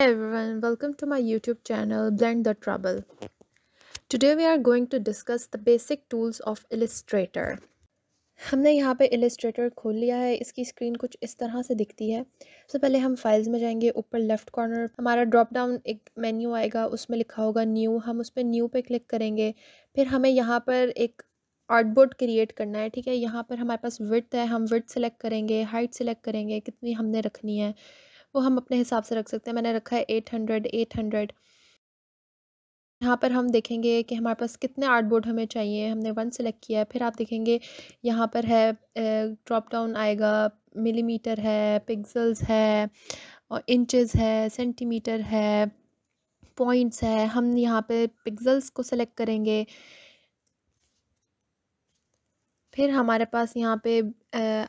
Hey everyone, welcome to my YouTube channel Blend the Trouble. Today we are going to discuss the basic tools of Illustrator. हमने यहाँ पे Illustrator खोल लिया है इसकी screen कुछ इस तरह से दिखती है सबसे पहले हम फाइल्स में जाएंगे ऊपर लेफ्ट कॉर्नर हमारा ड्रॉप डाउन एक मेन्यू आएगा उसमें लिखा होगा न्यू हम उस पर न्यू पे क्लिक करेंगे फिर हमें यहाँ पर एक आर्टबोर्ड क्रिएट करना है ठीक है यहाँ पर हमारे पास विथ है हम विथ सेलेक्ट करेंगे हाइट सेलेक्ट करेंगे कितनी हमने रखनी है वो हम अपने हिसाब से रख सकते हैं मैंने रखा है एट हंड्रेड एट हंड्रेड यहाँ पर हम देखेंगे कि हमारे पास कितने आर्ट बोर्ड हमें चाहिए हमने वन सेलेक्ट किया है फिर आप देखेंगे यहाँ पर है ड्रॉप डाउन आएगा मिलीमीटर है पिक्सल्स है और इंचेस है सेंटीमीटर है पॉइंट्स है हम यहाँ पे पिक्सल्स को सेलेक्ट करेंगे फिर हमारे पास यहाँ पे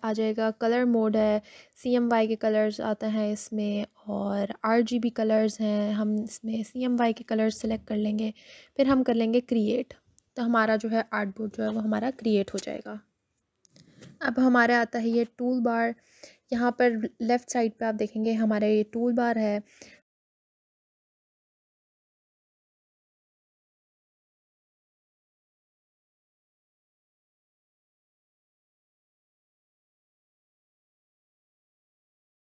आ जाएगा कलर मोड है C M Y K colours आते हैं इसमें और आर जी बी कलर्स हैं हम इसमें C M Y K colours select कर लेंगे फिर हम कर लेंगे क्रिएट तो हमारा जो है आर्ट बोर्ड जो है वो हमारा क्रिएट हो जाएगा अब हमारा आता है ये टूल बार यहाँ पर लेफ़्ट साइड पे आप देखेंगे हमारा ये टूल बार है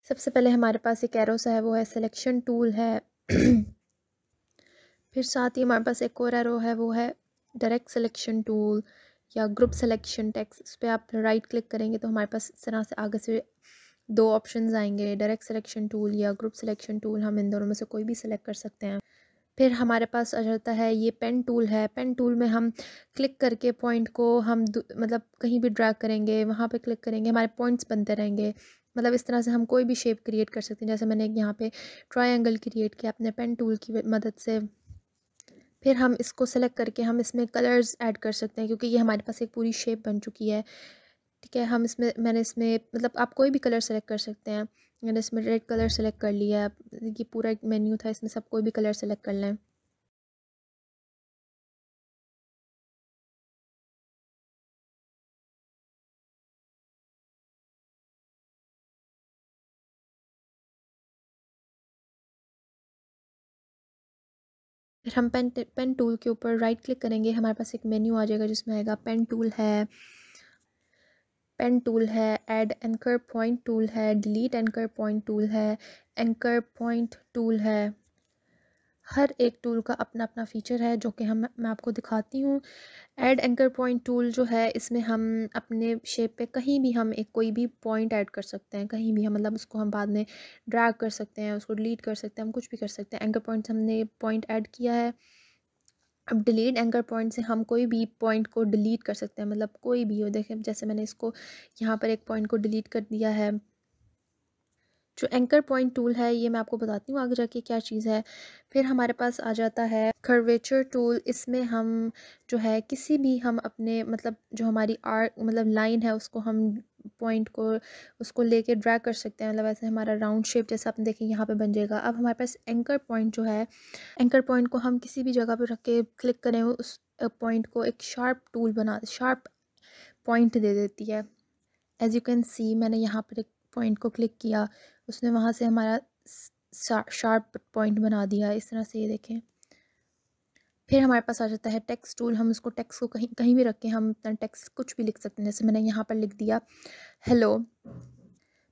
सबसे पहले हमारे पास एक एरोसा है वो है सिलेक्शन टूल है फिर साथ ही हमारे पास एक और एरो है वो है डायरेक्ट सिलेक्शन टूल या ग्रुप सिलेक्शन टैक्स उस पर आप राइट क्लिक करेंगे तो हमारे पास इस तरह से आगे से दो ऑप्शंस आएंगे डायरेक्ट सिलेक्शन टूल या ग्रुप सिलेक्शन टूल हम इन दोनों में से कोई भी सिलेक्ट कर सकते हैं फिर हमारे पास आ जाता है ये पेन टूल है पेन टूल में हम क्लिक करके पॉइंट को हम मतलब कहीं भी ड्रैग करेंगे वहाँ पे क्लिक करेंगे हमारे पॉइंट्स बनते रहेंगे मतलब इस तरह से हम कोई भी शेप क्रिएट कर सकते हैं जैसे मैंने यहाँ पे ट्रायंगल क्रिएट किया अपने पेन टूल की मदद से फिर हम इसको सेलेक्ट करके हम इसमें कलर्स ऐड कर सकते हैं क्योंकि ये हमारे पास एक पूरी शेप बन चुकी है ठीक है हम इसमें मैंने इसमें मतलब आप कोई भी कलर सेलेक्ट कर सकते हैं मैंने इसमें रेड कलर सेलेक्ट कर लिया ये पूरा एक मेन्यू था इसमें सब कोई भी कलर सेलेक्ट कर लें फिर हम पेन पेन टूल के ऊपर राइट क्लिक करेंगे हमारे पास एक मेन्यू आ जाएगा जिसमें आएगा पेन टूल है पेन टूल है ऐड एंकर पॉइंट टूल है डिलीट एंकर पॉइंट टूल है एंकर पॉइंट टूल है हर एक टूल का अपना अपना फ़ीचर है जो कि हम मैं आपको दिखाती हूँ ऐड एंकर पॉइंट टूल जो है इसमें हम अपने शेप पे कहीं भी हम एक कोई भी पॉइंट ऐड कर सकते हैं कहीं भी हम मतलब उसको हम बाद में ड्रैग कर सकते हैं उसको डिलीट कर सकते हैं हम कुछ भी कर सकते हैं एंकर पॉइंट से हमने पॉइंट ऐड किया है अब डिलीट एंकर पॉइंट से हम कोई भी पॉइंट को डिलीट कर सकते हैं मतलब कोई भी हो देखें जैसे मैंने इसको यहाँ पर एक पॉइंट को डिलीट कर दिया है जो एंकर पॉइंट टूल है ये मैं आपको बताती हूँ आगे जाके क्या चीज़ है फिर हमारे पास आ जाता है कर्वेचर टूल इसमें हम जो है किसी भी हम अपने मतलब जो हमारी आर मतलब लाइन है उसको हम पॉइंट को उसको लेके ड्रैग कर सकते हैं मतलब ऐसे हमारा राउंड शेप जैसे आप देखें यहाँ पे बन जाएगा अब हमारे पास एंकर पॉइंट जो है एंकर पॉइंट को हम किसी भी जगह पर रख के क्लिक करें उस पॉइंट को एक शार्प टूल बना शार्प पॉइंट दे देती है एज़ यू कैन सी मैंने यहाँ पर एक पॉइंट को क्लिक किया उसने वहाँ से हमारा शार्प पॉइंट बना दिया इस तरह से ये देखें फिर हमारे पास आ जाता है टेक्स्ट टूल हम उसको टेक्स्ट को कहीं कहीं भी रखें हम अपना टेक्स्ट कुछ भी लिख सकते हैं जैसे मैंने यहाँ पर लिख दिया हेलो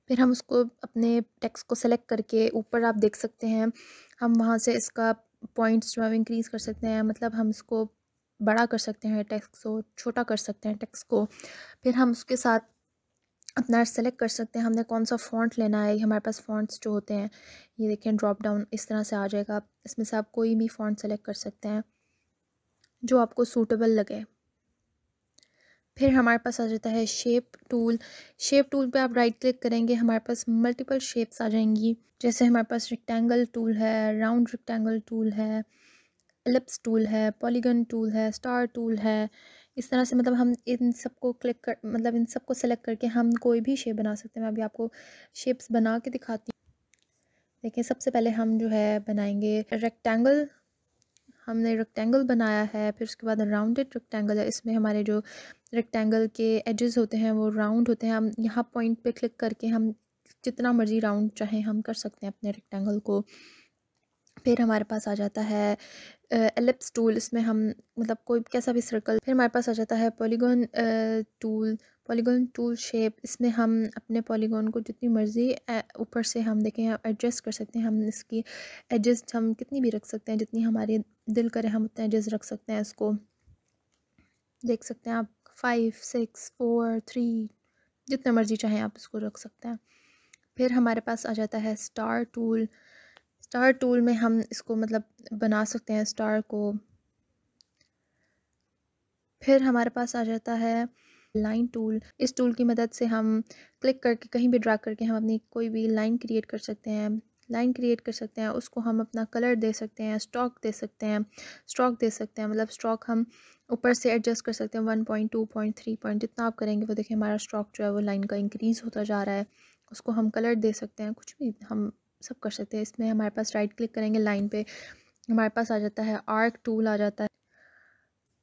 फिर हम उसको अपने टेक्स्ट को सेलेक्ट करके ऊपर आप देख सकते हैं हम वहाँ से इसका पॉइंट्स जो है इंक्रीज़ कर सकते हैं मतलब हम इसको बड़ा कर सकते हैं टेक्स्ट को छोटा कर सकते हैं टेक्स्ट को फिर हम उसके साथ अपना सेलेक्ट कर सकते हैं हमने कौन सा फ़ॉन्ट लेना है हमारे पास फ़ॉन्ट्स जो होते हैं ये देखें ड्रॉप डाउन इस तरह से आ जाएगा इसमें से आप कोई भी फ़ॉन्ट सेलेक्ट कर सकते हैं जो आपको सूटेबल लगे फिर हमारे पास आ जाता है शेप टूल शेप टूल पे आप राइट क्लिक करेंगे हमारे पास मल्टीपल शेप्स आ जाएंगी जैसे हमारे पास रेक्टेंगल टूल है राउंड रेक्टेंगल टूल है एलिप्स टूल है पॉलीगन टूल है स्टार टूल है इस तरह से मतलब हम इन सबको क्लिक कर मतलब इन सबको सेलेक्ट करके हम कोई भी शेप बना सकते हैं मैं अभी आपको शेप्स बना के दिखाती हूँ देखिए सबसे पहले हम जो है बनाएंगे रेक्टेंगल हमने रेक्टेंगल बनाया है फिर उसके बाद राउंडेड रेक्टेंगल है इसमें हमारे जो रेक्टेंगल के एजेस होते हैं वो राउंड होते हैं हम यहाँ पॉइंट पे क्लिक करके हम जितना मर्ज़ी राउंड चाहें हम कर सकते हैं अपने रेक्टेंगल को फिर हमारे पास आ जाता है एलिप्स टूल इसमें हम मतलब कोई कैसा भी सर्कल फिर हमारे पास आ जाता है polygon tool polygon tool shape इसमें हम अपने पॉलीगोन को जितनी मर्ज़ी ऊपर से हम देखें एडजस्ट कर सकते हैं हम इसकी एडजस्ट हम कितनी भी रख सकते हैं जितनी हमारे दिल करे हम उतना एडजस्ट रख सकते हैं इसको देख सकते हैं आप फाइव सिक्स फोर थ्री जितना मर्ज़ी चाहें आप इसको रख सकते हैं फिर हमारे पास आ जाता है स्टार टूल स्टार टूल में हम इसको मतलब बना सकते हैं स्टार को फिर हमारे पास आ जाता है लाइन टूल इस टूल की मदद से हम क्लिक करके कहीं भी ड्रा करके हम अपनी कोई भी लाइन क्रिएट कर सकते हैं लाइन क्रिएट कर सकते हैं उसको हम अपना कलर दे सकते हैं स्टॉक दे सकते हैं स्टॉक दे सकते हैं मतलब स्टॉक हम ऊपर से एडजस्ट कर सकते हैं one point two point three point जितना आप करेंगे वो देखें हमारा स्टॉक जो है वो लाइन का इंक्रीज़ होता जा रहा है उसको हम कलर दे सकते हैं कुछ भी हम सब कर सकते हैं इसमें हमारे पास राइट क्लिक करेंगे लाइन पे हमारे पास आ जाता है आर्क टूल आ जाता है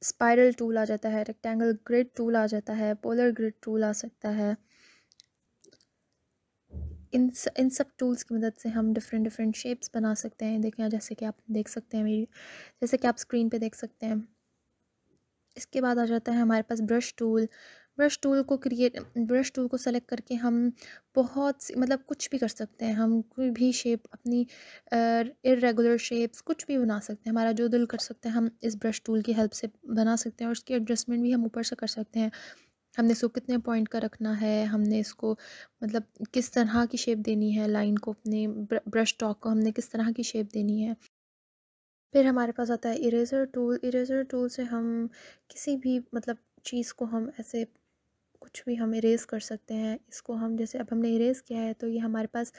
स्पायरल टूल आ जाता है रेक्टेंगल ग्रिड टूल आ जाता है पोलर ग्रिड टूल आ सकता है इन इन सब टूल्स की मदद से हम डिफरेंट डिफरेंट शेप्स बना सकते हैं देखें जैसे कि आप देख सकते हैं मेरी जैसे कि आप स्क्रीन पे देख सकते हैं इसके बाद आ जाता है हमारे पास ब्रश टूल ब्रश टूल को क्रिएट ब्रश टूल को सेलेक्ट करके हम बहुत सी मतलब कुछ भी कर सकते हैं हम कोई भी शेप अपनी इरेगुलर शेप्स कुछ भी बना सकते हैं हमारा जो दिल कर सकते हैं हम इस ब्रश टूल की हेल्प से बना सकते हैं और उसकी एडजस्टमेंट भी हम ऊपर से कर सकते हैं हमने इसको कितने पॉइंट का रखना है हमने इसको मतलब किस तरह की शेप देनी है लाइन को अपने ब्रश टॉक को हमने किस तरह की शेप देनी है फिर हमारे पास आता है इरेज़र टूल इरेज़र टूल से हम किसी भी मतलब चीज़ को हम ऐसे कुछ भी हम इरेज़ कर सकते हैं इसको हम जैसे अब हमने इरेज़ किया है तो ये हमारे पास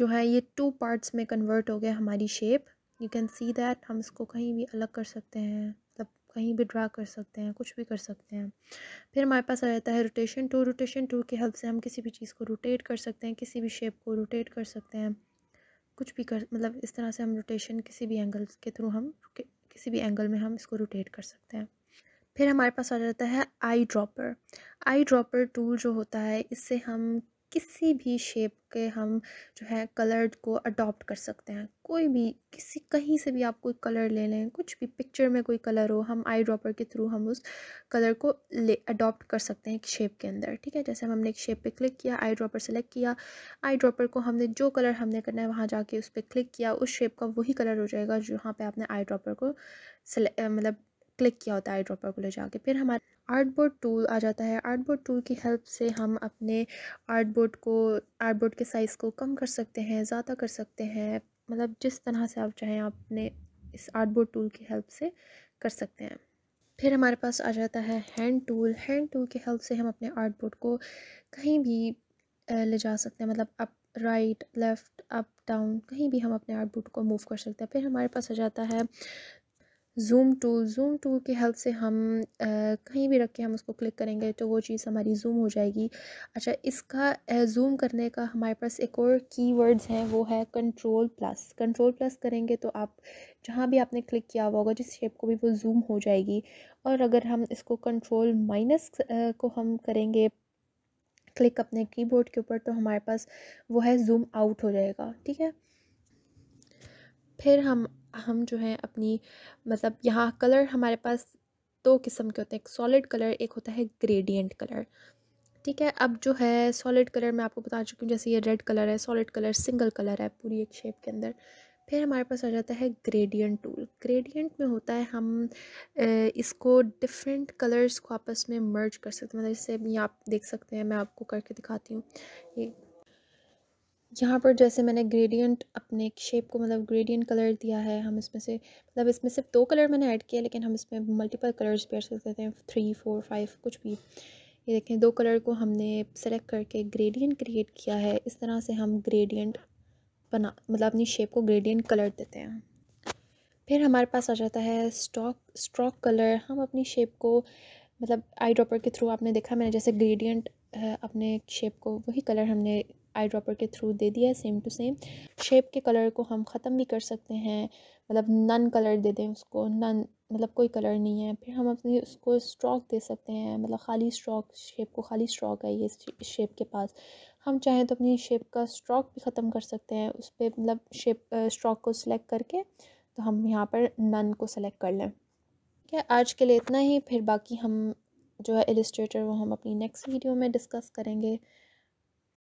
जो है ये टू पार्ट्स में कन्वर्ट हो गया हमारी shape you can see that हम इसको कहीं भी अलग कर सकते हैं मतलब कहीं भी ड्रा कर सकते हैं कुछ भी कर सकते हैं फिर हमारे पास आ जाता है रोटेशन टू रोटेशन टू की हेल्प से हम किसी भी चीज़ को रोटेट कर सकते हैं किसी भी शेप को रोटेट कर सकते हैं कुछ भी कर मतलब इस तरह से हम रोटेशन किसी भी एंगल के थ्रू हम किसी भी एंगल में हम इसको रोटेट कर सकते हैं फिर हमारे पास आ जाता है eye dropper eye dropper tool जो होता है इससे हम किसी भी शेप के हम जो है कलर को अडॉप्ट कर सकते हैं कोई भी किसी कहीं से भी आप कोई कलर ले लें कुछ भी पिक्चर में कोई कलर हो हम आई ड्रॉपर के थ्रू हम उस कलर को ले अडॉप्ट कर सकते हैं एक शेप के अंदर ठीक है जैसे हमने एक शेप पे क्लिक किया आई ड्रॉपर सेलेक्ट किया आई ड्रॉपर को हमने जो कलर हमने करना है वहाँ जाके उस पर क्लिक किया उस शेप का वही कलर हो जाएगा जहाँ पर आपने आई ड्रॉपर को मतलब क्लिक किया होता है आई ड्रॉपर को ले जाके फिर हमारे आर्ट बोर्ड टूल आ जाता है आर्ट बोर्ड टूल की हेल्प से हम अपने आर्ट बोर्ड को आर्ट बोर्ड के साइज़ को कम कर सकते हैं ज़्यादा कर सकते हैं मतलब जिस तरह से आप चाहें अपने इस आर्ट बोर्ड टूल की हेल्प से कर सकते हैं फिर हमारे पास आ जाता है हैंड टूल हैंड टूल की हेल्प से हम अपने आर्ट बोर्ड को कहीं भी ले जा सकते हैं मतलब up right left up down कहीं भी हम अपने आर्ट बोर्ड को मूव कर सकते हैं फिर हमारे पास आ जाता है जूम टूल जूम टूल की हेल्प से हम आ, कहीं भी रख के हम उसको क्लिक करेंगे तो वो चीज़ हमारी जूम हो जाएगी अच्छा इसका जूम करने का हमारे पास एक और कीवर्ड्स हैं वो है कंट्रोल प्लस कंट्रोल प्लस करेंगे तो आप जहाँ भी आपने क्लिक किया हुआ होगा जिस शेप को भी वो जूम हो जाएगी और अगर हम इसको कंट्रोल माइनस को हम करेंगे क्लिक अपने कीबोर्ड के ऊपर तो हमारे पास वो है जूम आउट हो जाएगा ठीक है फिर हम हम जो है अपनी मतलब यहाँ कलर हमारे पास दो किस्म के होते हैं एक सॉलिड कलर एक होता है ग्रेडियंट कलर ठीक है अब जो है सॉलिड कलर मैं आपको बता चुकी हूँ जैसे ये रेड कलर है सॉलिड कलर सिंगल कलर है पूरी एक शेप के अंदर फिर हमारे पास आ जाता है ग्रेडियंट टूल ग्रेडियंट में होता है हम इसको डिफरेंट कलर्स को आपस में मर्ज कर सकते हैं मतलब जैसे आप देख सकते हैं मैं आपको करके दिखाती हूँ ये यहाँ पर जैसे मैंने ग्रेडियंट अपने शेप को मतलब ग्रेडियंट कलर दिया है हम इसमें से मतलब इसमें सिर्फ दो कलर मैंने ऐड किया लेकिन हम इसमें मल्टीपल कलर्स भी ऐड कर सकते हैं थ्री फोर फाइव कुछ भी ये देखें दो कलर को हमने सेलेक्ट करके ग्रेडियंट क्रिएट किया है इस तरह से हम ग्रेडियंट बना मतलब अपनी शेप को ग्रेडियंट कलर देते हैं फिर हमारे पास आ जाता है स्टॉक स्ट्रॉक कलर हम अपनी शेप को मतलब आई ड्रॉपर के थ्रू आपने देखा मैंने जैसे ग्रेडियंट अपने शेप को वही कलर हमने आई ड्रॉपर के थ्रू दे दिया है सेम टू सेम शेप के कलर को हम ख़त्म भी कर सकते हैं मतलब नन कलर दे दें उसको नन मतलब कोई कलर नहीं है फिर हम अपनी उसको स्ट्रॉक दे सकते हैं मतलब खाली स्ट्रॉक शेप को खाली स्ट्रॉक है ये शेप के पास हम चाहें तो अपनी शेप का स्ट्रॉक भी ख़त्म कर सकते हैं उस पर मतलब शेप स्ट्रॉक को सिलेक्ट करके तो हम यहाँ पर नन को सिलेक्ट कर लें ठीक है आज के लिए इतना ही फिर बाकी हम जो है एलिस्ट्रेटर वो हम अपनी नेक्स्ट वीडियो में डिस्कस करेंगे